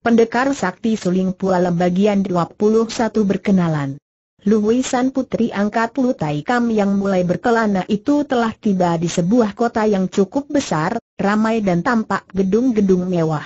Pendekar Sakti Suling Pualem bagian 21 berkenalan. Luwisan putri angkat Lutai Kam yang mulai berkelana itu telah tiba di sebuah kota yang cukup besar, ramai dan tampak gedung-gedung mewah.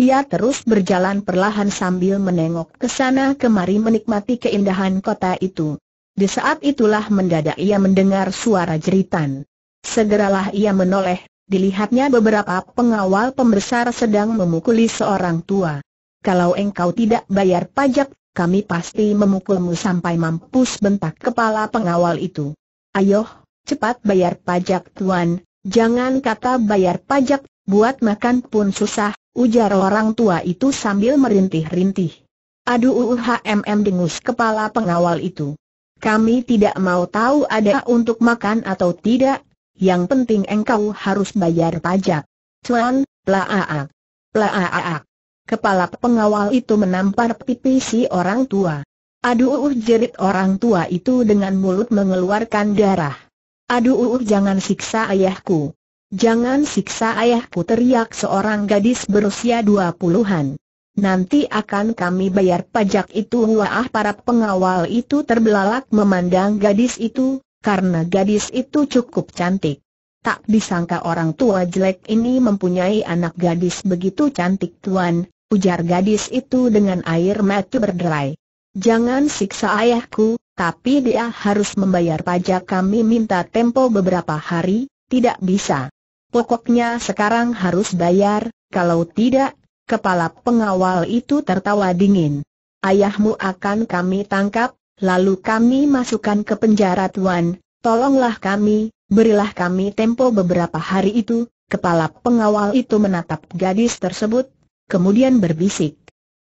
Ia terus berjalan perlahan sambil menengok ke sana kemari menikmati keindahan kota itu. Di saat itulah mendadak ia mendengar suara jeritan. Segeralah ia menoleh, dilihatnya beberapa pengawal pembesar sedang memukuli seorang tua. Kalau engkau tidak bayar pajak, kami pasti memukulmu sampai mampus bentak kepala pengawal itu. Ayoh, cepat bayar pajak tuan, jangan kata bayar pajak, buat makan pun susah, ujar orang tua itu sambil merintih-rintih. Aduh UHMM dengus kepala pengawal itu. Kami tidak mau tahu ada untuk makan atau tidak, yang penting engkau harus bayar pajak. Cuan, plaaak. Plaaak. Kepala pengawal itu menampar pipi si orang tua. Aduh jerit orang tua itu dengan mulut mengeluarkan darah. Aduh jangan siksa ayahku. Jangan siksa ayahku teriak seorang gadis berusia dua puluhan. Nanti akan kami bayar pajak itu Wah para pengawal itu terbelalak memandang gadis itu, karena gadis itu cukup cantik. Tak disangka orang tua jelek ini mempunyai anak gadis begitu cantik tuan, ujar gadis itu dengan air mata berderai. Jangan siksa ayahku, tapi dia harus membayar pajak kami minta tempo beberapa hari, tidak bisa. Pokoknya sekarang harus bayar, kalau tidak, kepala pengawal itu tertawa dingin. Ayahmu akan kami tangkap, lalu kami masukkan ke penjara Tuan, tolonglah kami, berilah kami tempo beberapa hari itu, kepala pengawal itu menatap gadis tersebut, kemudian berbisik.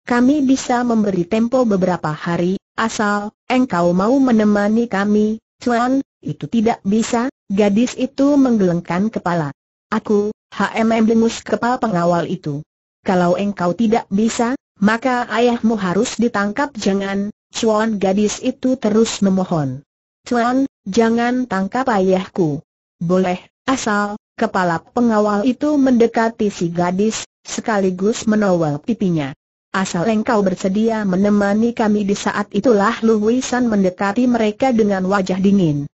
Kami bisa memberi tempo beberapa hari, asal, engkau mau menemani kami, Tuan, itu tidak bisa, gadis itu menggelengkan kepala. Aku, HMM dengus kepala pengawal itu. Kalau engkau tidak bisa, maka ayahmu harus ditangkap jangan, Cuan gadis itu terus memohon. Cuan, jangan tangkap ayahku. Boleh, asal, kepala pengawal itu mendekati si gadis, sekaligus menowel pipinya. Asal engkau bersedia menemani kami di saat itulah Luwisan mendekati mereka dengan wajah dingin.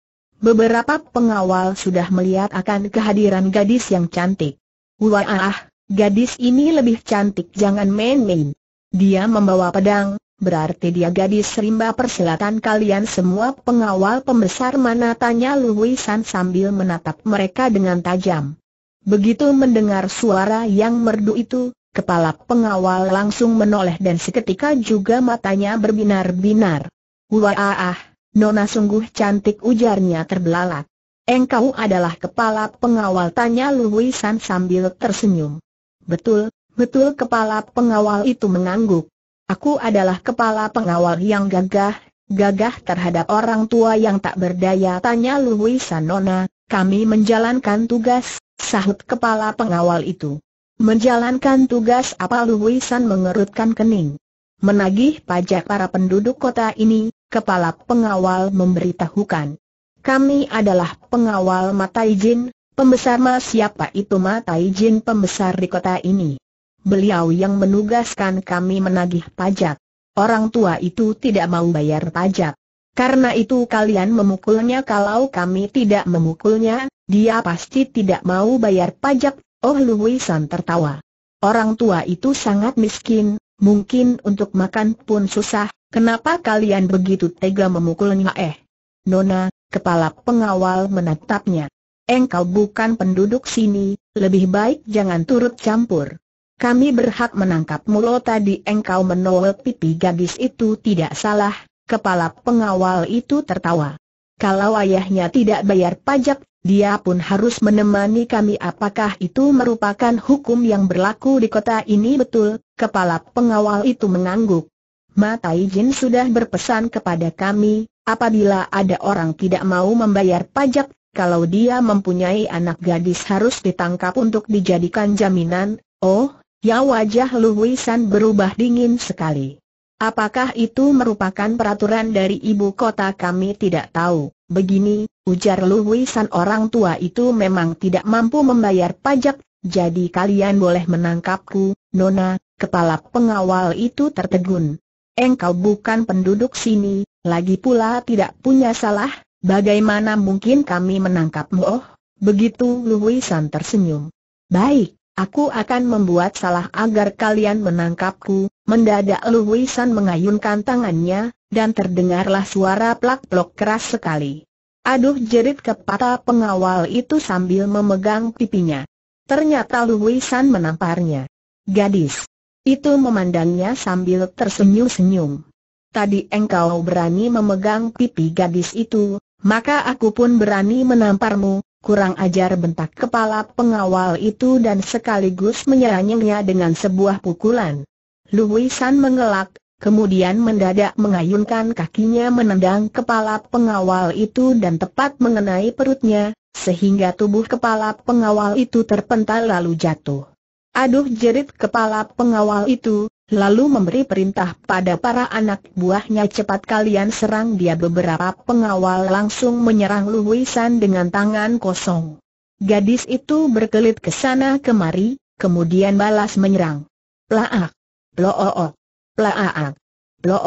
Beberapa pengawal sudah melihat akan kehadiran gadis yang cantik. Wah, gadis ini lebih cantik jangan main-main. Dia membawa pedang, berarti dia gadis rimba persilatan kalian semua pengawal pembesar mana tanya Luwisan sambil menatap mereka dengan tajam. Begitu mendengar suara yang merdu itu, kepala pengawal langsung menoleh dan seketika juga matanya berbinar-binar. Wah, Nona sungguh cantik ujarnya terbelalak. Engkau adalah kepala pengawal tanya Luwisan sambil tersenyum. Betul, betul kepala pengawal itu mengangguk. Aku adalah kepala pengawal yang gagah, gagah terhadap orang tua yang tak berdaya tanya Luisa Sanona, kami menjalankan tugas, sahut kepala pengawal itu. Menjalankan tugas apa Lui San mengerutkan kening. Menagih pajak para penduduk kota ini, kepala pengawal memberitahukan. Kami adalah pengawal Matai Jin, pembesar mas siapa itu Matai Jin pembesar di kota ini beliau yang menugaskan kami menagih pajak. Orang tua itu tidak mau bayar pajak. Karena itu kalian memukulnya kalau kami tidak memukulnya, dia pasti tidak mau bayar pajak. Oh Luwisan tertawa. Orang tua itu sangat miskin, mungkin untuk makan pun susah, kenapa kalian begitu tega memukulnya eh? Nona, kepala pengawal menatapnya. Engkau bukan penduduk sini, lebih baik jangan turut campur. Kami berhak menangkap mulut tadi engkau menolak pipi gadis itu tidak salah, kepala pengawal itu tertawa. Kalau ayahnya tidak bayar pajak, dia pun harus menemani kami apakah itu merupakan hukum yang berlaku di kota ini betul, kepala pengawal itu mengangguk. Mata izin sudah berpesan kepada kami, apabila ada orang tidak mau membayar pajak, kalau dia mempunyai anak gadis harus ditangkap untuk dijadikan jaminan, oh, Ya wajah Lu berubah dingin sekali. Apakah itu merupakan peraturan dari ibu kota kami tidak tahu. Begini, ujar Lu orang tua itu memang tidak mampu membayar pajak, jadi kalian boleh menangkapku, Nona, kepala pengawal itu tertegun. Engkau bukan penduduk sini, lagi pula tidak punya salah, bagaimana mungkin kami menangkapmu? Oh, begitu Lu tersenyum. Baik, Aku akan membuat salah agar kalian menangkapku, mendadak Lu mengayunkan tangannya, dan terdengarlah suara plak-plok keras sekali. Aduh jerit kepala pengawal itu sambil memegang pipinya. Ternyata Lu menamparnya. Gadis. Itu memandangnya sambil tersenyum-senyum. Tadi engkau berani memegang pipi gadis itu, maka aku pun berani menamparmu, Kurang ajar bentak kepala pengawal itu dan sekaligus menyerangnya dengan sebuah pukulan. Luwisan mengelak, kemudian mendadak mengayunkan kakinya menendang kepala pengawal itu dan tepat mengenai perutnya, sehingga tubuh kepala pengawal itu terpental lalu jatuh. Aduh jerit kepala pengawal itu, lalu memberi perintah pada para anak buahnya cepat kalian serang dia beberapa pengawal langsung menyerang Luwisan dengan tangan kosong. Gadis itu berkelit ke sana kemari, kemudian balas menyerang. Plaak, loook, plaak,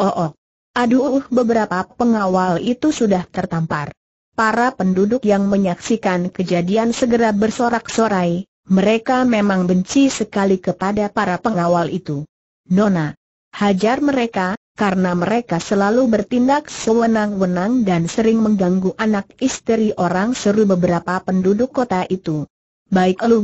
o. Aduh beberapa pengawal itu sudah tertampar. Para penduduk yang menyaksikan kejadian segera bersorak-sorai, mereka memang benci sekali kepada para pengawal itu. Nona. Hajar mereka, karena mereka selalu bertindak sewenang-wenang dan sering mengganggu anak istri orang seru beberapa penduduk kota itu. Baik Lu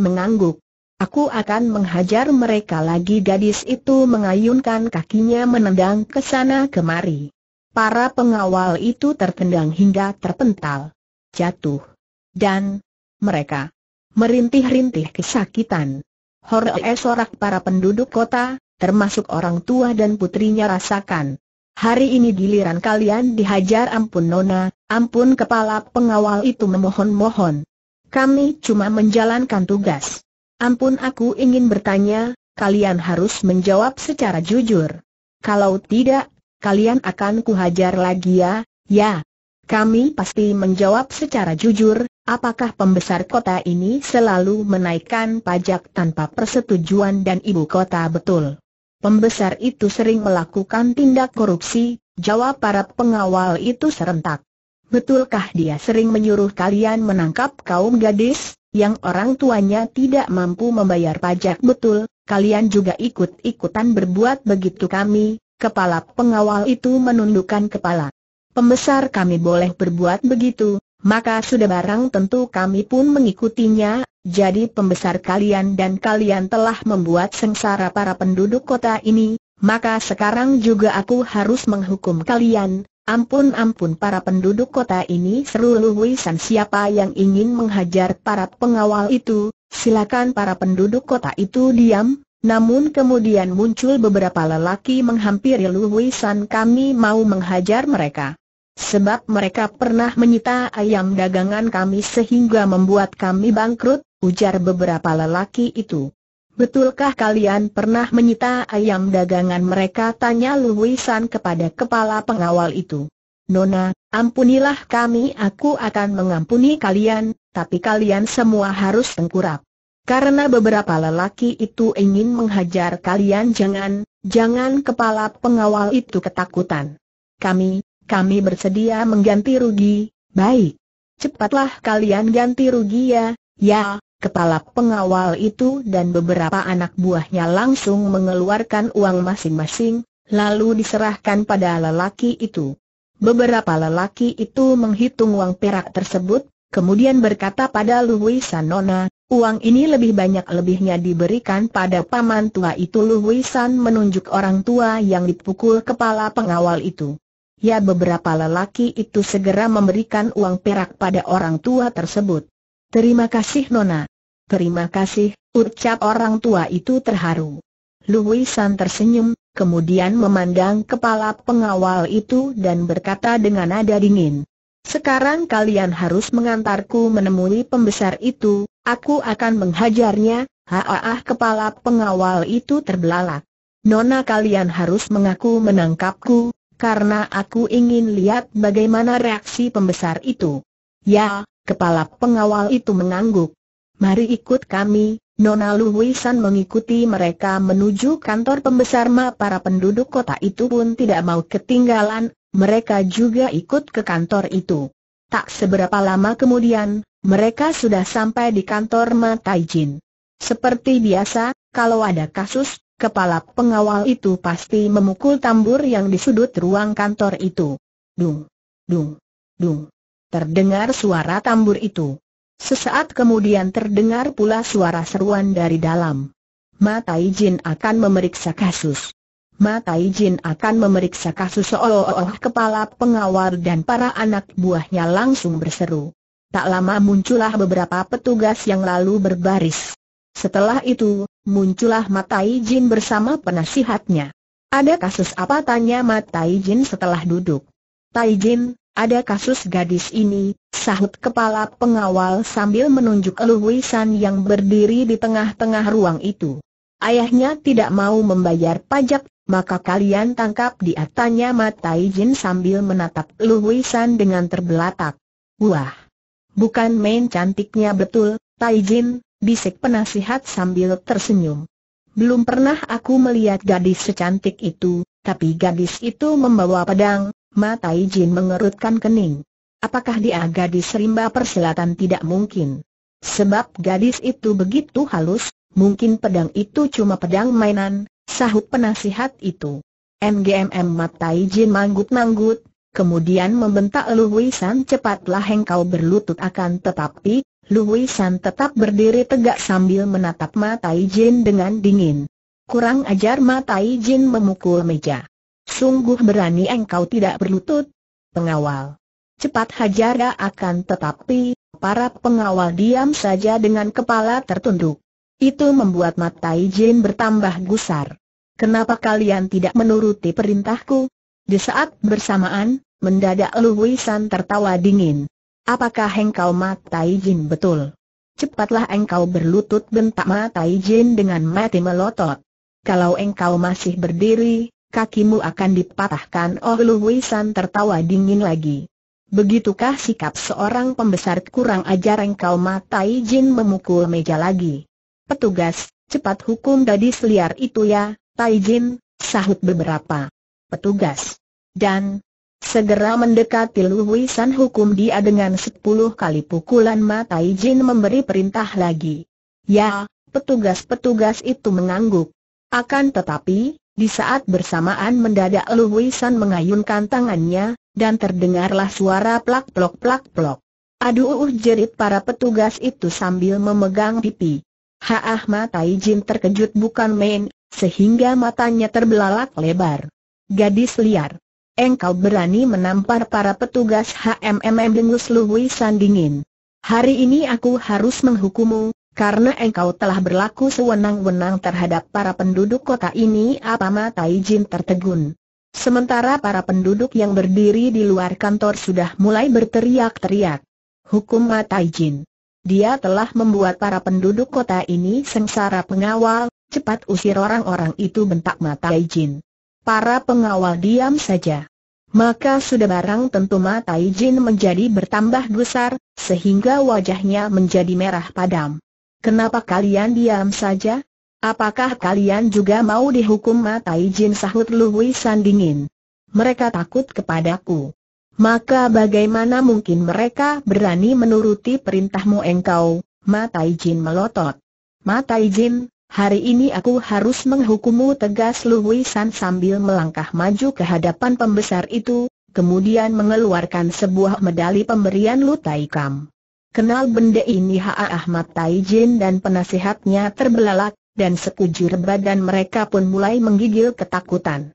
mengangguk. Aku akan menghajar mereka lagi gadis itu mengayunkan kakinya menendang ke sana kemari. Para pengawal itu tertendang hingga terpental. Jatuh. Dan mereka merintih-rintih kesakitan. Horoe sorak para penduduk kota, termasuk orang tua dan putrinya rasakan. Hari ini giliran kalian dihajar ampun nona, ampun kepala pengawal itu memohon-mohon. Kami cuma menjalankan tugas. Ampun aku ingin bertanya, kalian harus menjawab secara jujur. Kalau tidak, kalian akan kuhajar lagi ya, ya. Kami pasti menjawab secara jujur, apakah pembesar kota ini selalu menaikkan pajak tanpa persetujuan dan ibu kota betul? Pembesar itu sering melakukan tindak korupsi, jawab para pengawal itu serentak. Betulkah dia sering menyuruh kalian menangkap kaum gadis, yang orang tuanya tidak mampu membayar pajak betul, kalian juga ikut-ikutan berbuat begitu kami, kepala pengawal itu menundukkan kepala. Pembesar kami boleh berbuat begitu, maka sudah barang tentu kami pun mengikutinya, jadi pembesar kalian dan kalian telah membuat sengsara para penduduk kota ini, maka sekarang juga aku harus menghukum kalian. Ampun-ampun para penduduk kota ini seru luwisan siapa yang ingin menghajar para pengawal itu, silakan para penduduk kota itu diam, namun kemudian muncul beberapa lelaki menghampiri Luwisan kami mau menghajar mereka. Sebab mereka pernah menyita ayam dagangan kami sehingga membuat kami bangkrut, ujar beberapa lelaki itu. Betulkah kalian pernah menyita ayam dagangan mereka? Tanya Luisan kepada kepala pengawal itu. Nona, ampunilah kami aku akan mengampuni kalian, tapi kalian semua harus tengkurap. Karena beberapa lelaki itu ingin menghajar kalian jangan, jangan kepala pengawal itu ketakutan. Kami, kami bersedia mengganti rugi, baik. Cepatlah kalian ganti rugi ya, ya, Kepala pengawal itu dan beberapa anak buahnya langsung mengeluarkan uang masing-masing, lalu diserahkan pada lelaki itu. Beberapa lelaki itu menghitung uang perak tersebut, kemudian berkata pada Luisa Sanona, uang ini lebih banyak lebihnya diberikan pada paman tua itu Luwi San menunjuk orang tua yang dipukul kepala pengawal itu ya beberapa lelaki itu segera memberikan uang perak pada orang tua tersebut. Terima kasih Nona. Terima kasih, ucap orang tua itu terharu. Luisan tersenyum, kemudian memandang kepala pengawal itu dan berkata dengan nada dingin. Sekarang kalian harus mengantarku menemui pembesar itu, aku akan menghajarnya, haah kepala pengawal itu terbelalak. Nona kalian harus mengaku menangkapku, karena aku ingin lihat bagaimana reaksi pembesar itu. Ya, kepala pengawal itu mengangguk. Mari ikut kami, Nona Luwisan mengikuti mereka menuju kantor pembesar ma para penduduk kota itu pun tidak mau ketinggalan, mereka juga ikut ke kantor itu. Tak seberapa lama kemudian, mereka sudah sampai di kantor ma Taijin. Seperti biasa, kalau ada kasus, kepala pengawal itu pasti memukul tambur yang di sudut ruang kantor itu. Dung, dung, dung. Terdengar suara tambur itu. Sesaat kemudian terdengar pula suara seruan dari dalam. Mata Ijin akan memeriksa kasus. Mata Ijin akan memeriksa kasus seolah-olah kepala pengawal dan para anak buahnya langsung berseru. Tak lama muncullah beberapa petugas yang lalu berbaris. Setelah itu, Muncullah Matai Jin bersama penasihatnya. Ada kasus apa tanya Matai Jin setelah duduk? Tai Jin, ada kasus gadis ini, sahut kepala pengawal sambil menunjuk Lu San yang berdiri di tengah-tengah ruang itu. Ayahnya tidak mau membayar pajak, maka kalian tangkap di tanya Matai Jin sambil menatap Lu San dengan terbelatak. Wah! Bukan main cantiknya betul, Tai Jin, bisik penasihat sambil tersenyum. Belum pernah aku melihat gadis secantik itu, tapi gadis itu membawa pedang, mata Jin mengerutkan kening. Apakah dia gadis rimba perselatan tidak mungkin? Sebab gadis itu begitu halus, mungkin pedang itu cuma pedang mainan, sahut penasihat itu. MGMM mata Jin manggut-manggut, kemudian membentak Lu cepatlah engkau berlutut akan tetapi, Wei San tetap berdiri tegak sambil menatap mata Jin dengan dingin. Kurang ajar mata Jin memukul meja. Sungguh berani engkau tidak berlutut. Pengawal. Cepat hajar akan tetapi, para pengawal diam saja dengan kepala tertunduk. Itu membuat mata Jin bertambah gusar. Kenapa kalian tidak menuruti perintahku? Di saat bersamaan, mendadak Lu San tertawa dingin. Apakah engkau matai jin betul? Cepatlah engkau berlutut bentak matai jin dengan mati melotot. Kalau engkau masih berdiri, kakimu akan dipatahkan oleh Wisan tertawa dingin lagi. Begitukah sikap seorang pembesar kurang ajar engkau matai jin memukul meja lagi. Petugas, cepat hukum gadis liar itu ya, Tai Jin, sahut beberapa petugas. Dan, Segera mendekati San hukum dia dengan sepuluh kali pukulan mata izin memberi perintah lagi. Ya, petugas-petugas itu mengangguk. Akan tetapi, di saat bersamaan mendadak San mengayunkan tangannya, dan terdengarlah suara plak plak plak plok Aduh jerit para petugas itu sambil memegang pipi. Haah mata izin terkejut bukan main, sehingga matanya terbelalak lebar. Gadis liar engkau berani menampar para petugas HMMM dengus Luwi Sandingin. Hari ini aku harus menghukummu, karena engkau telah berlaku sewenang-wenang terhadap para penduduk kota ini apa mata izin tertegun. Sementara para penduduk yang berdiri di luar kantor sudah mulai berteriak-teriak. Hukum mata izin. Dia telah membuat para penduduk kota ini sengsara pengawal, cepat usir orang-orang itu bentak mata izin para pengawal diam saja. Maka sudah barang tentu mata Jin menjadi bertambah besar, sehingga wajahnya menjadi merah padam. Kenapa kalian diam saja? Apakah kalian juga mau dihukum mata Jin sahut Luhui Sandingin? Mereka takut kepadaku. Maka bagaimana mungkin mereka berani menuruti perintahmu engkau, mata Jin melotot. Mata Jin, Hari ini aku harus menghukummu tegas Lu San sambil melangkah maju ke hadapan pembesar itu, kemudian mengeluarkan sebuah medali pemberian Lu Tai Kam. Kenal benda ini Haa Ahmad Tai Jin dan penasihatnya terbelalak, dan sekujur badan mereka pun mulai menggigil ketakutan.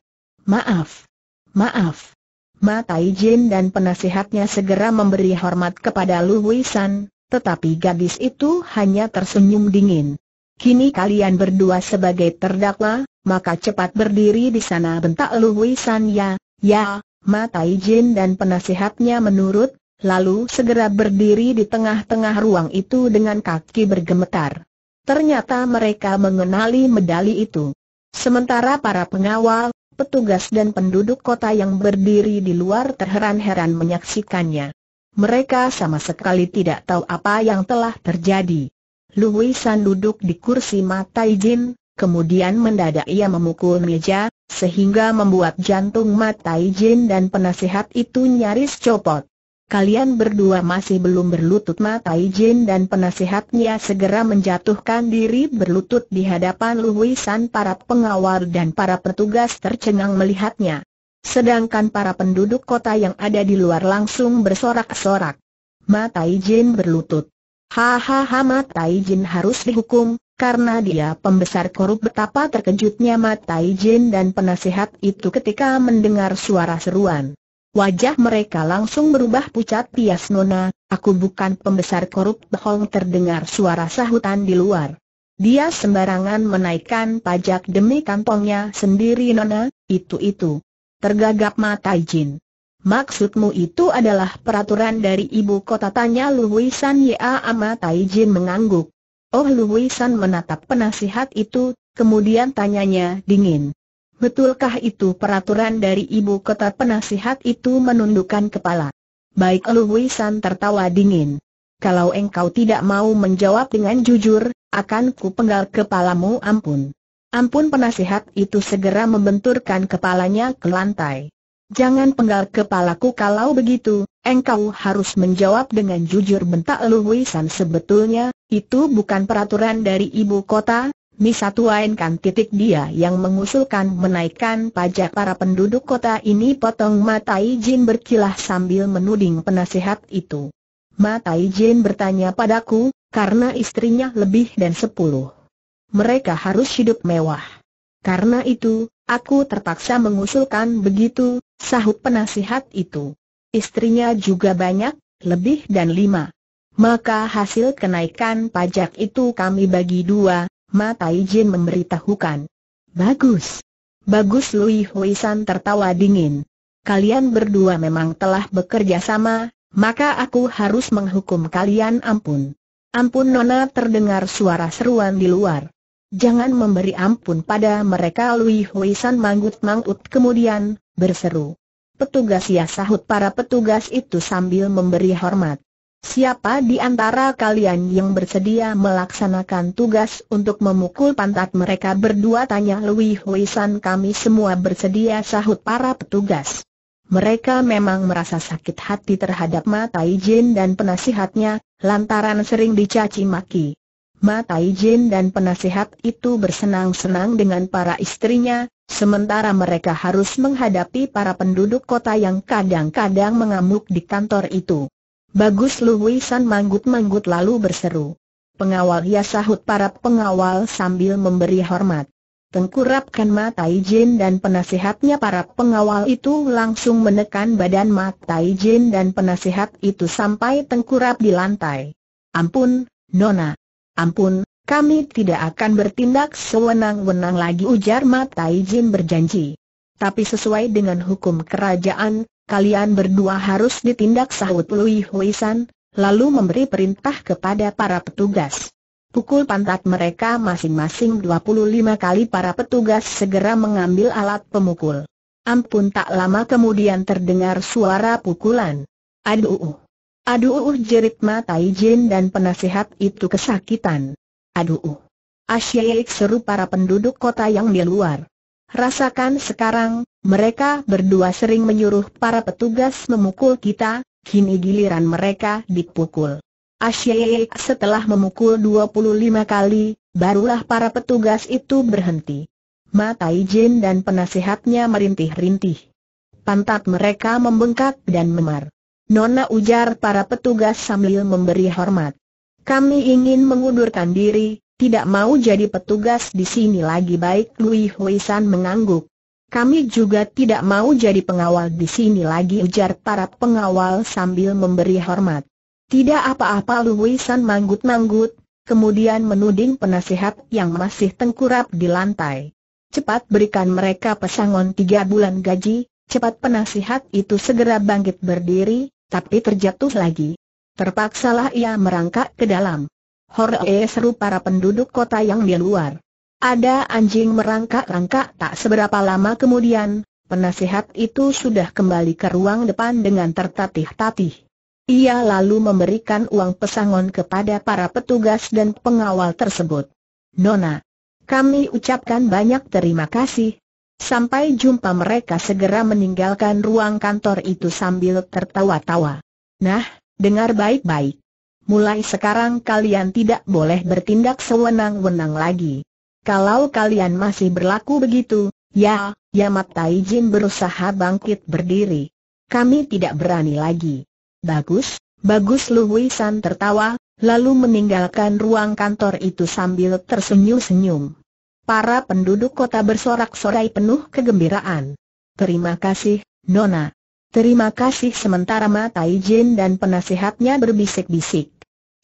Maaf. Maaf. Ma Tai Jin dan penasihatnya segera memberi hormat kepada Lu San, tetapi gadis itu hanya tersenyum dingin. Kini kalian berdua sebagai terdakwa, maka cepat berdiri di sana bentak Lu San ya, ya, mata izin dan penasihatnya menurut, lalu segera berdiri di tengah-tengah ruang itu dengan kaki bergemetar. Ternyata mereka mengenali medali itu. Sementara para pengawal, petugas dan penduduk kota yang berdiri di luar terheran-heran menyaksikannya. Mereka sama sekali tidak tahu apa yang telah terjadi. Luisan duduk di kursi mata Ijin, kemudian mendadak ia memukul meja, sehingga membuat jantung mata Ijin dan penasehat itu nyaris copot. Kalian berdua masih belum berlutut mata Ijin dan penasehatnya segera menjatuhkan diri berlutut di hadapan Luisan para pengawal dan para petugas tercengang melihatnya. Sedangkan para penduduk kota yang ada di luar langsung bersorak-sorak. Mata Ijin berlutut. Hahaha Matai Jin harus dihukum, karena dia pembesar korup betapa terkejutnya Matai Jin dan penasehat itu ketika mendengar suara seruan. Wajah mereka langsung berubah pucat pias nona, aku bukan pembesar korup bohong terdengar suara sahutan di luar. Dia sembarangan menaikkan pajak demi kantongnya sendiri nona, itu-itu. Tergagap mata Jin. Maksudmu itu adalah peraturan dari ibu kota tanya Luwisan Ya Ama Taijin mengangguk. Oh Luwisan menatap penasihat itu, kemudian tanyanya dingin. Betulkah itu peraturan dari ibu kota penasihat itu menundukkan kepala? Baik Luwisan tertawa dingin. Kalau engkau tidak mau menjawab dengan jujur, akan ku penggal kepalamu ampun. Ampun penasihat itu segera membenturkan kepalanya ke lantai. Jangan penggal kepalaku kalau begitu, engkau harus menjawab dengan jujur bentak Lu San sebetulnya, itu bukan peraturan dari ibu kota, Misa Tuainkan titik dia yang mengusulkan menaikkan pajak para penduduk kota ini potong Matai Jin berkilah sambil menuding penasehat itu. Matai Jin bertanya padaku, karena istrinya lebih dan sepuluh. Mereka harus hidup mewah. Karena itu, Aku terpaksa mengusulkan begitu, Sahut penasihat itu. Istrinya juga banyak, lebih dan lima. Maka hasil kenaikan pajak itu kami bagi dua, mata izin memberitahukan. Bagus. Bagus Lui Huisan tertawa dingin. Kalian berdua memang telah bekerja sama, maka aku harus menghukum kalian ampun. Ampun Nona terdengar suara seruan di luar. Jangan memberi ampun pada mereka Lui Hui San manggut-manggut kemudian, berseru. Petugas ya sahut para petugas itu sambil memberi hormat. Siapa di antara kalian yang bersedia melaksanakan tugas untuk memukul pantat mereka berdua tanya Lui Hui San kami semua bersedia sahut para petugas. Mereka memang merasa sakit hati terhadap Mata Ijin dan penasihatnya, lantaran sering dicaci maki. Matai Jin dan penasehat itu bersenang-senang dengan para istrinya, sementara mereka harus menghadapi para penduduk kota yang kadang-kadang mengamuk di kantor itu. Bagus San manggut-manggut lalu berseru. Pengawal ya sahut para pengawal sambil memberi hormat. Tengkurapkan Matai Jin dan penasehatnya para pengawal itu langsung menekan badan Matai Jin dan penasehat itu sampai tengkurap di lantai. Ampun, Nona, Ampun, kami tidak akan bertindak sewenang-wenang lagi ujar Mata Ijin berjanji. Tapi sesuai dengan hukum kerajaan, kalian berdua harus ditindak sahut Lui Huisan, lalu memberi perintah kepada para petugas. Pukul pantat mereka masing-masing 25 kali para petugas segera mengambil alat pemukul. Ampun tak lama kemudian terdengar suara pukulan. Aduh! Aduh uh, jerit mata Jin dan penasehat itu kesakitan. Aduh. Uh. Asyik seru para penduduk kota yang di luar. Rasakan sekarang, mereka berdua sering menyuruh para petugas memukul kita, kini giliran mereka dipukul. Asyik setelah memukul 25 kali, barulah para petugas itu berhenti. Mata Jin dan penasehatnya merintih-rintih. Pantat mereka membengkak dan memar. Nona ujar para petugas sambil memberi hormat. Kami ingin mengundurkan diri, tidak mau jadi petugas di sini lagi baik Lui Hui mengangguk. Kami juga tidak mau jadi pengawal di sini lagi ujar para pengawal sambil memberi hormat. Tidak apa-apa Lui San manggut-manggut, kemudian menuding penasihat yang masih tengkurap di lantai. Cepat berikan mereka pesangon tiga bulan gaji, cepat penasihat itu segera bangkit berdiri, tapi terjatuh lagi. Terpaksalah ia merangkak ke dalam. Horee seru para penduduk kota yang di luar. Ada anjing merangkak-rangkak tak seberapa lama kemudian, penasehat itu sudah kembali ke ruang depan dengan tertatih-tatih. Ia lalu memberikan uang pesangon kepada para petugas dan pengawal tersebut. Nona, kami ucapkan banyak terima kasih, Sampai jumpa mereka segera meninggalkan ruang kantor itu sambil tertawa-tawa. Nah, dengar baik-baik. Mulai sekarang kalian tidak boleh bertindak sewenang-wenang lagi. Kalau kalian masih berlaku begitu, ya, Yamat Taijin berusaha bangkit berdiri. Kami tidak berani lagi. Bagus, bagus Lu San tertawa, lalu meninggalkan ruang kantor itu sambil tersenyum-senyum. Para penduduk kota bersorak-sorai penuh kegembiraan. Terima kasih, Nona. Terima kasih sementara mata Jin dan penasihatnya berbisik-bisik.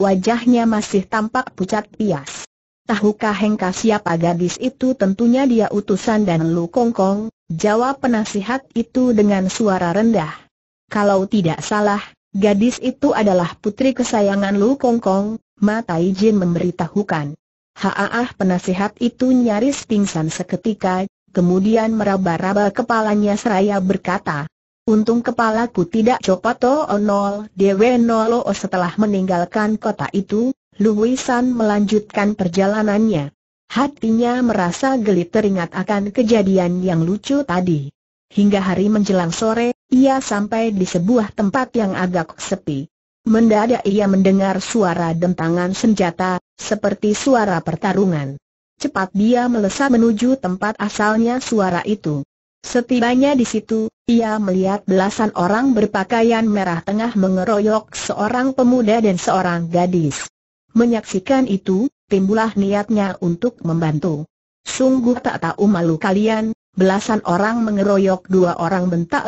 Wajahnya masih tampak pucat pias. Tahukah Hengka siapa gadis itu tentunya dia utusan dan Lu Kongkong, jawab penasihat itu dengan suara rendah. Kalau tidak salah, gadis itu adalah putri kesayangan Lu Kongkong, mata Jin memberitahukan. Haaah penasihat itu nyaris pingsan seketika, kemudian meraba-raba kepalanya seraya berkata, Untung kepalaku tidak copot o nol dewe o oh, setelah meninggalkan kota itu, Luwisan melanjutkan perjalanannya. Hatinya merasa geli teringat akan kejadian yang lucu tadi. Hingga hari menjelang sore, ia sampai di sebuah tempat yang agak sepi. Mendadak ia mendengar suara dentangan senjata, seperti suara pertarungan. Cepat dia melesat menuju tempat asalnya suara itu. Setibanya di situ, ia melihat belasan orang berpakaian merah tengah mengeroyok seorang pemuda dan seorang gadis. Menyaksikan itu, timbullah niatnya untuk membantu. Sungguh tak tahu malu kalian, belasan orang mengeroyok dua orang bentak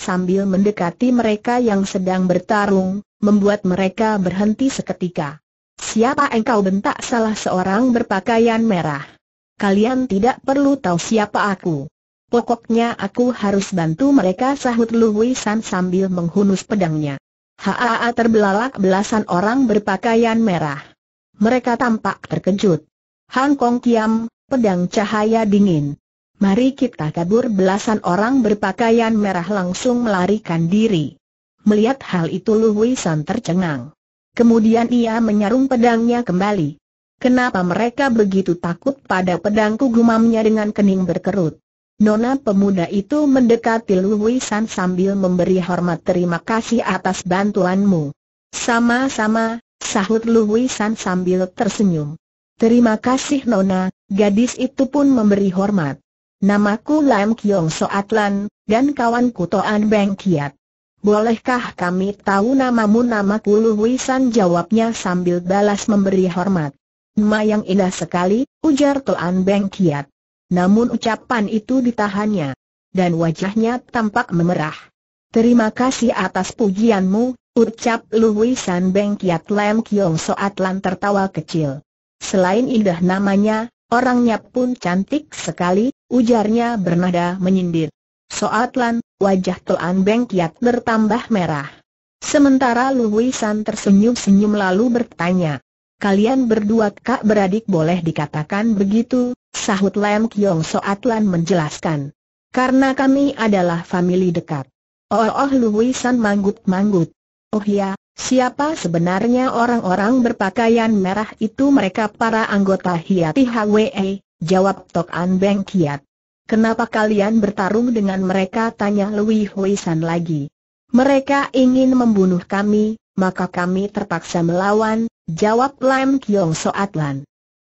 sambil mendekati mereka yang sedang bertarung, membuat mereka berhenti seketika. Siapa engkau bentak salah seorang berpakaian merah? Kalian tidak perlu tahu siapa aku. Pokoknya aku harus bantu mereka sahut Lu San sambil menghunus pedangnya. Haa terbelalak belasan orang berpakaian merah. Mereka tampak terkejut. Hang Kong Kiam, pedang cahaya dingin. Mari kita kabur belasan orang berpakaian merah langsung melarikan diri. Melihat hal itu Lu San tercengang. Kemudian ia menyarung pedangnya kembali. Kenapa mereka begitu takut pada pedangku gumamnya dengan kening berkerut? Nona pemuda itu mendekati Lu San sambil memberi hormat terima kasih atas bantuanmu. Sama-sama, sahut Lu San sambil tersenyum. Terima kasih Nona, gadis itu pun memberi hormat. Namaku Lam Kiong Soatlan, dan kawanku Toan Beng Kiat. Bolehkah kami tahu namamu nama Kulu Wisan jawabnya sambil balas memberi hormat. Ma yang indah sekali, ujar Tuan Beng Kiat. Namun ucapan itu ditahannya. Dan wajahnya tampak memerah. Terima kasih atas pujianmu, ucap Lui San Beng Kiat Lam Kiong Soat Lan tertawa kecil. Selain indah namanya, orangnya pun cantik sekali, ujarnya bernada menyindir. Soat Lan, wajah Toan Beng Kiat bertambah merah. Sementara Lu San tersenyum-senyum lalu bertanya, Kalian berdua kak beradik boleh dikatakan begitu, sahut Lam Kiong Soat Lan menjelaskan. Karena kami adalah family dekat. Oh oh San manggut-manggut. Oh ya, siapa sebenarnya orang-orang berpakaian merah itu mereka para anggota Hiati Hwe, jawab Tok An Beng Kiat. Kenapa kalian bertarung dengan mereka? Tanya Lui Hui San lagi. Mereka ingin membunuh kami, maka kami terpaksa melawan, jawab Lam Kiong Soat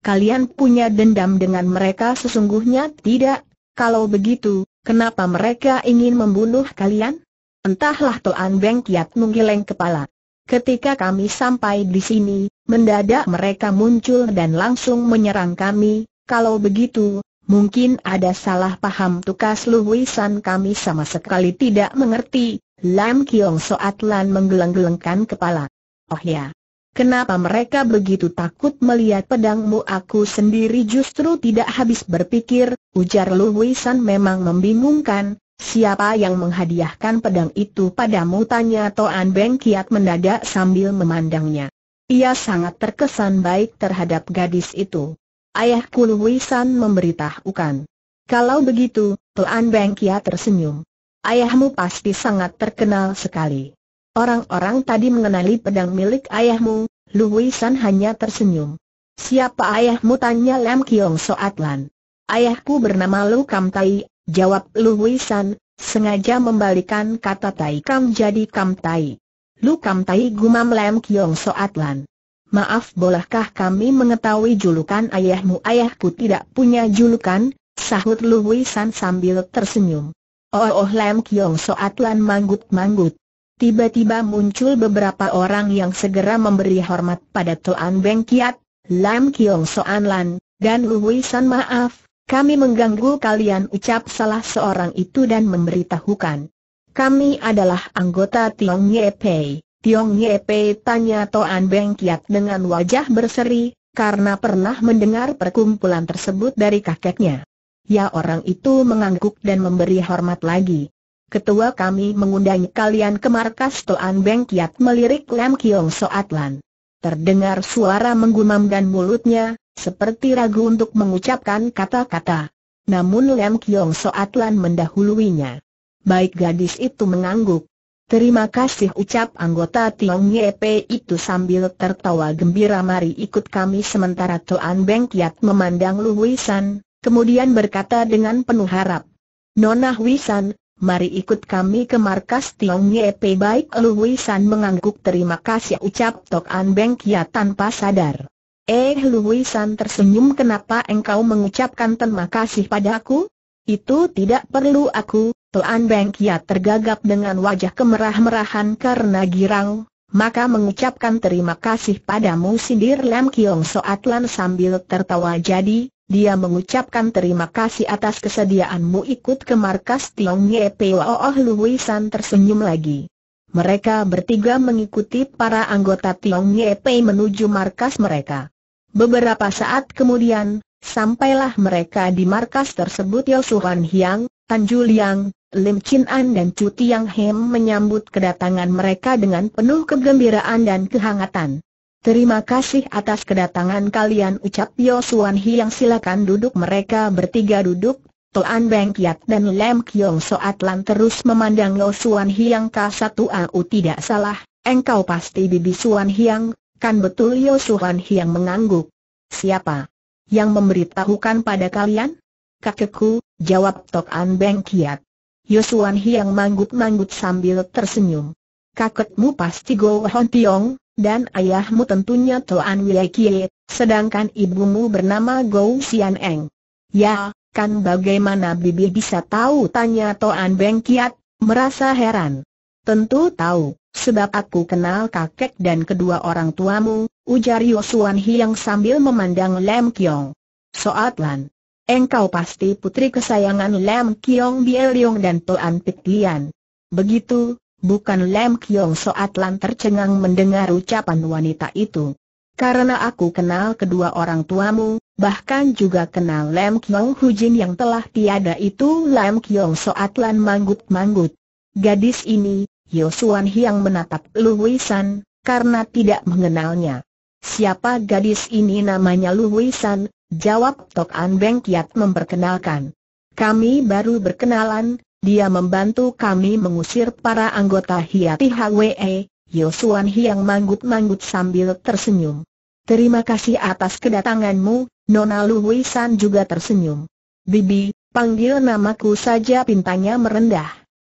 Kalian punya dendam dengan mereka sesungguhnya tidak, kalau begitu, kenapa mereka ingin membunuh kalian? Entahlah Toan Beng Kiat menggeleng kepala. Ketika kami sampai di sini, mendadak mereka muncul dan langsung menyerang kami, kalau begitu, Mungkin ada salah paham tukas luwisan kami sama sekali tidak mengerti, Lam Kiong Soat Lan menggeleng-gelengkan kepala. Oh ya, kenapa mereka begitu takut melihat pedangmu aku sendiri justru tidak habis berpikir, ujar luwisan memang membingungkan, siapa yang menghadiahkan pedang itu padamu tanya Toan Beng Kiat mendadak sambil memandangnya. Ia sangat terkesan baik terhadap gadis itu. Ayahku Luwisan memberitahukan. Kalau begitu, Tuan Kia tersenyum. Ayahmu pasti sangat terkenal sekali. Orang-orang tadi mengenali pedang milik ayahmu, Luwisan hanya tersenyum. Siapa ayahmu tanya Lam Kiong Soatlan. Ayahku bernama Lu Kam Tai, jawab Luwisan, sengaja membalikan kata Tai Kam jadi Kam Tai. Lu Kam Tai gumam Lam Kiong Soatlan. Maaf bolehkah kami mengetahui julukan ayahmu? Ayahku tidak punya julukan, sahut Lu Wisan sambil tersenyum. Oh, oh Lam Kiong Soat Lan manggut-manggut. Tiba-tiba muncul beberapa orang yang segera memberi hormat pada Tuan Beng Kiat, Lam Kiong Soan Lan, dan Lu Wisan maaf, kami mengganggu kalian ucap salah seorang itu dan memberitahukan. Kami adalah anggota Tiong Ye Pei. Tiong Ye Pei tanya Toan Beng Kiat dengan wajah berseri, karena pernah mendengar perkumpulan tersebut dari kakeknya. Ya orang itu mengangguk dan memberi hormat lagi. Ketua kami mengundang kalian ke markas Toan Beng Kiat melirik Lam Kiong Soatlan. Terdengar suara menggumam dan mulutnya, seperti ragu untuk mengucapkan kata-kata. Namun Lam Kiong Soatlan Lan mendahuluinya. Baik gadis itu mengangguk, Terima kasih ucap anggota Tiong Pe itu sambil tertawa gembira mari ikut kami sementara Tuan Beng Kiat memandang Lu Wisan, kemudian berkata dengan penuh harap. Nona Wisan, mari ikut kami ke markas Tiong Pe baik Lu Wisan mengangguk terima kasih ucap Tuan Beng Kiat tanpa sadar. Eh Lu Wisan tersenyum kenapa engkau mengucapkan terima kasih padaku? Itu tidak perlu aku, Tuan Beng Kiat tergagap dengan wajah kemerah-merahan karena girang, maka mengucapkan terima kasih padamu sindir Lam Kiong Soat Lan sambil tertawa jadi, dia mengucapkan terima kasih atas kesediaanmu ikut ke markas Tiong Nye Oh Lui San tersenyum lagi. Mereka bertiga mengikuti para anggota Tiong Nye Pei menuju markas mereka. Beberapa saat kemudian, sampailah mereka di markas tersebut Yosuhan Hiang, Tan Juliang, Lim Chin An dan Chu Tiang Hem menyambut kedatangan mereka dengan penuh kegembiraan dan kehangatan. Terima kasih atas kedatangan kalian ucap Yo Suan yang silakan duduk mereka bertiga duduk, Toan Beng Kiat dan Lem Kiong Soat Lan terus memandang Yo Suan Hiang kasatu au tidak salah, engkau pasti bibi Suan Hiang, kan betul Yo Suan yang mengangguk. Siapa yang memberitahukan pada kalian? Kakekku, jawab Toan Beng Kiat. Yosuan Hiang manggut-manggut sambil tersenyum. Kakekmu pasti Go Hon Tiong, dan ayahmu tentunya Toan Wei Kie, sedangkan ibumu bernama Go Sian Eng. Ya, kan bagaimana bibi bisa tahu tanya Toan Beng Kiat, merasa heran. Tentu tahu, sebab aku kenal kakek dan kedua orang tuamu, ujar Yosuan Hiang sambil memandang Lem Kiong. Soat Lan, Engkau pasti putri kesayangan Lam Kiong Bieliong dan Toan Pit Lian. Begitu, bukan Lam Kiong Soat Lan tercengang mendengar ucapan wanita itu. Karena aku kenal kedua orang tuamu, bahkan juga kenal Lam Kiong Hujin yang telah tiada itu Lam Kiong Soat Lan manggut-manggut. Gadis ini, Yosuan Hiang menatap Lu San, karena tidak mengenalnya. Siapa gadis ini namanya Lu San? Jawab Tok An Beng Kiat memperkenalkan. Kami baru berkenalan, dia membantu kami mengusir para anggota Hiati HWE, Yosuan Hiang manggut-manggut sambil tersenyum. Terima kasih atas kedatanganmu, Nona Luwi San juga tersenyum. Bibi, panggil namaku saja pintanya merendah.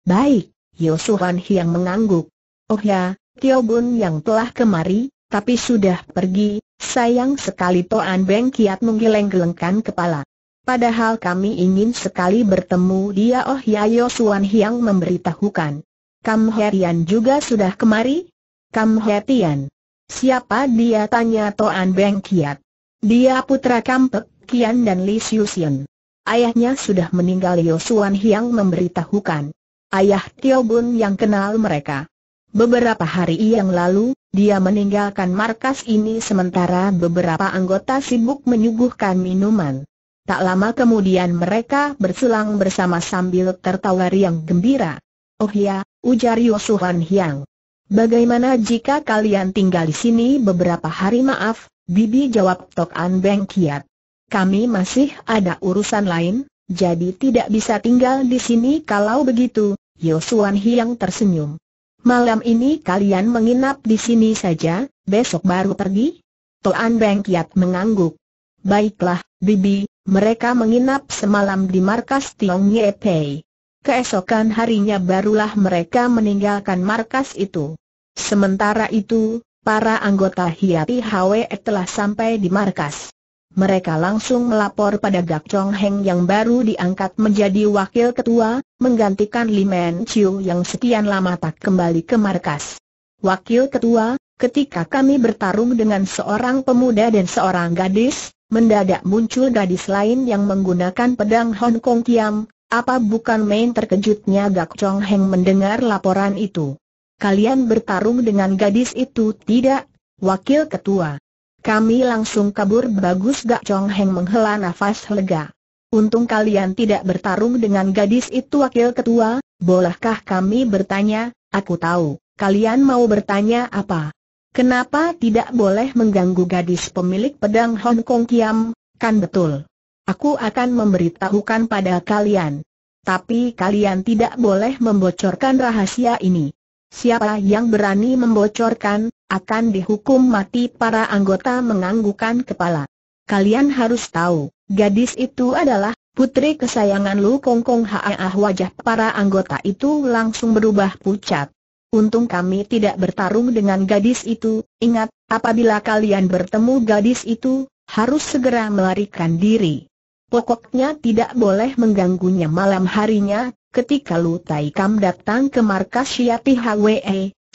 Baik, Yosuan Hiang mengangguk. Oh ya, Tio Bun yang telah kemari, tapi sudah pergi, Sayang sekali Toan Beng Kiat menggeleng-gelengkan kepala. Padahal kami ingin sekali bertemu dia Oh Yayo Suan Hiang memberitahukan. Kam Herian juga sudah kemari? Kam Herian. Siapa dia tanya Toan Beng Kiat. Dia putra Kampek Kian dan Li Xiuxian. Ayahnya sudah meninggal Yo Suan Hiang memberitahukan. Ayah Tio Bun yang kenal mereka. Beberapa hari yang lalu, dia meninggalkan markas ini sementara beberapa anggota sibuk menyuguhkan minuman. Tak lama kemudian mereka berselang bersama sambil tertawa riang gembira. Oh ya, ujar Yosuhan Hyang. Bagaimana jika kalian tinggal di sini beberapa hari maaf, Bibi jawab Tok An Beng Kiat. Kami masih ada urusan lain, jadi tidak bisa tinggal di sini kalau begitu, Yosuhan Hyang tersenyum. Malam ini kalian menginap di sini saja, besok baru pergi? Toan Beng Kiat mengangguk. Baiklah, Bibi, mereka menginap semalam di markas Tiong Ye Pei. Keesokan harinya barulah mereka meninggalkan markas itu. Sementara itu, para anggota Hiati Hwe telah sampai di markas mereka langsung melapor pada Gak Chong Heng yang baru diangkat menjadi wakil ketua, menggantikan Li Men Chiu yang sekian lama tak kembali ke markas. Wakil ketua, ketika kami bertarung dengan seorang pemuda dan seorang gadis, mendadak muncul gadis lain yang menggunakan pedang Hong Kong Kiam, apa bukan main terkejutnya Gak Chong Heng mendengar laporan itu. Kalian bertarung dengan gadis itu tidak, wakil ketua. Kami langsung kabur bagus Gak Chong Heng menghela nafas lega. Untung kalian tidak bertarung dengan gadis itu wakil ketua, bolehkah kami bertanya, aku tahu, kalian mau bertanya apa? Kenapa tidak boleh mengganggu gadis pemilik pedang Hong Kong Kiam, kan betul? Aku akan memberitahukan pada kalian. Tapi kalian tidak boleh membocorkan rahasia ini. Siapa yang berani membocorkan, akan dihukum mati para anggota menganggukan kepala. Kalian harus tahu, gadis itu adalah putri kesayangan Lu Kong Kong Haah ah. wajah para anggota itu langsung berubah pucat. Untung kami tidak bertarung dengan gadis itu, ingat, apabila kalian bertemu gadis itu, harus segera melarikan diri. Pokoknya tidak boleh mengganggunya malam harinya, ketika Lu Tai Kam datang ke markas Yati Hwe,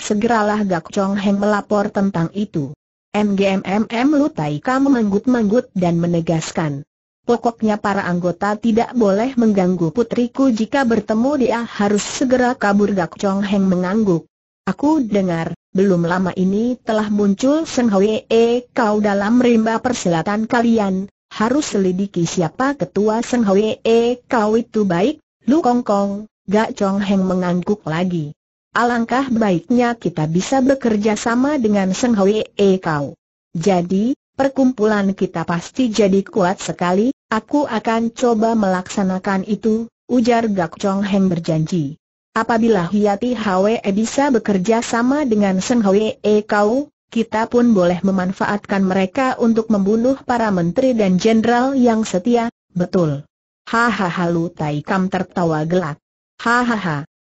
segeralah Gak Chong Heng melapor tentang itu. MGMMM Lu Tai Kam menggut-menggut dan menegaskan. Pokoknya para anggota tidak boleh mengganggu putriku jika bertemu dia harus segera kabur Gak Chong Heng mengangguk. Aku dengar, belum lama ini telah muncul Seng Hwe kau dalam rimba persilatan kalian, harus selidiki siapa ketua Seng Hwe kau itu baik Lu Kongkong, Gak Chong Heng mengangguk lagi. Alangkah baiknya kita bisa bekerja sama dengan Seng E Kau. Jadi, perkumpulan kita pasti jadi kuat sekali, aku akan coba melaksanakan itu, ujar Gak Chong Heng berjanji. Apabila Hiyati Hwe e bisa bekerja sama dengan Seng E Kau, kita pun boleh memanfaatkan mereka untuk membunuh para menteri dan jenderal yang setia, betul. Hahaha Lu Tai Kam tertawa gelak. Hahaha,